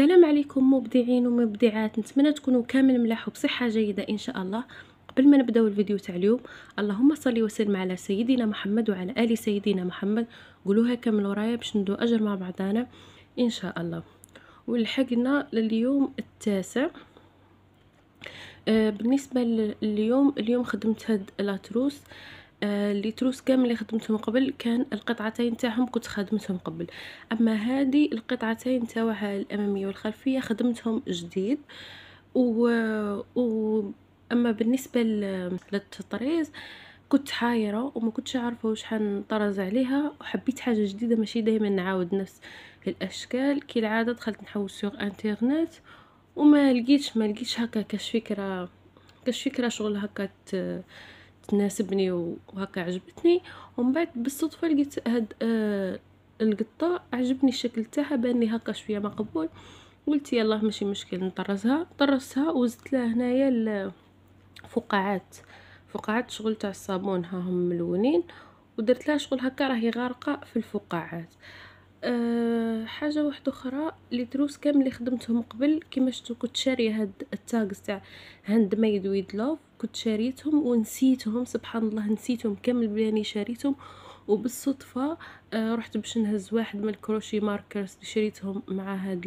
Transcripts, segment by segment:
السلام عليكم مبدعين ومبدعات نتمنى تكونوا كامل ملاح وبصحه جيده ان شاء الله قبل ما نبداو الفيديو تاع اليوم اللهم صل وسلم على سيدنا محمد وعلى ال سيدنا محمد قولوها كامل ورايا باش ندو اجر مع بعضنا ان شاء الله ولحقنا لليوم التاسع آه، بالنسبه لليوم اليوم خدمت هاد لاتروس آه، لي تروس كامل اللي خدمتهم قبل كان القطعتين تاعهم كنت خدمتهم قبل اما هذه القطعتين تاعها الاماميه والخلفيه خدمتهم جديد و, و... اما بالنسبه ل... للتطريز كنت حايرة وما كنتش عارفة واش حنطرز عليها وحبيت حاجة جديدة ماشي دايما نعاود نفس الأشكال كالعادة دخلت نحوس سوغ انترنت وما لقيتش ما لقيتش هكا كاش فكرة كاش فكرة شغل هكا تناسبني وهكا عجبتني ومن بعد بالصدفه لقيت هاد آه القطه عجبني الشكل تاعها باني هكا شويه مقبول قلت يلا ماشي مشكل نطرزها طرزتها وزدت لها هنايا الفقاعات فقاعات شغل تاع الصابون ها هم ملونين ودرت لها شغل هكا راهي غارقه في الفقاعات آه، حاجه واحده اخرى لي دروس كامل اللي خدمتهم قبل كما شفتوا كنت شاريه هاد التاغز تاع هاند ميد ويد لوف كنت شاريتهم ونسيتهم سبحان الله نسيتهم كامل بلاني شاريتهم وبالصدفه أه رحت باش نهز واحد من الكروشي ماركرز اللي شريتهم مع هاد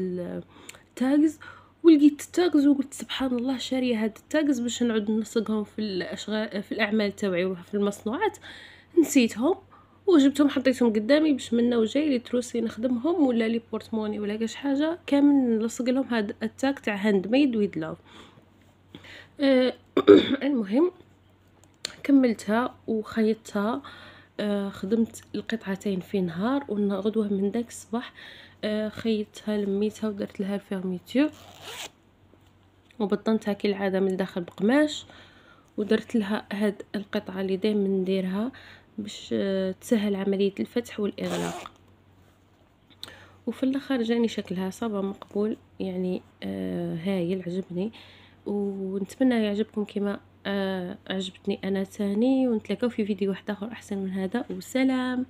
التاغز ولقيت التاغز وقلت سبحان الله شاريه هاد التاغز باش نعود نلصقهم في الاشغال في الاعمال تاوعي في المصنوعات نسيتهم وجبتهم حطيتهم قدامي باش منا وجاي لي تروسي نخدمهم ولا لي بورتموني ولا كاش حاجه كامل نلصق لهم هاد التاك تاع هاند ميد ويد لاف آه المهم كملتها وخيطتها آه خدمت القطعتين في نهار وغدوه من داك الصباح آه خيطتها لميتها ودرت لها الفيرميتور وبطنتها كالعاده من الداخل بقماش ودرت لها هاد القطعه اللي دائما نديرها باش تسهل عملية الفتح والإغلاق وفي الاخر جاني شكلها صابة مقبول يعني آه هايل عجبني ونتمنى يعجبكم كما آه عجبتني انا تاني ونتلاقاو في فيديو واحد اخر احسن من هذا والسلام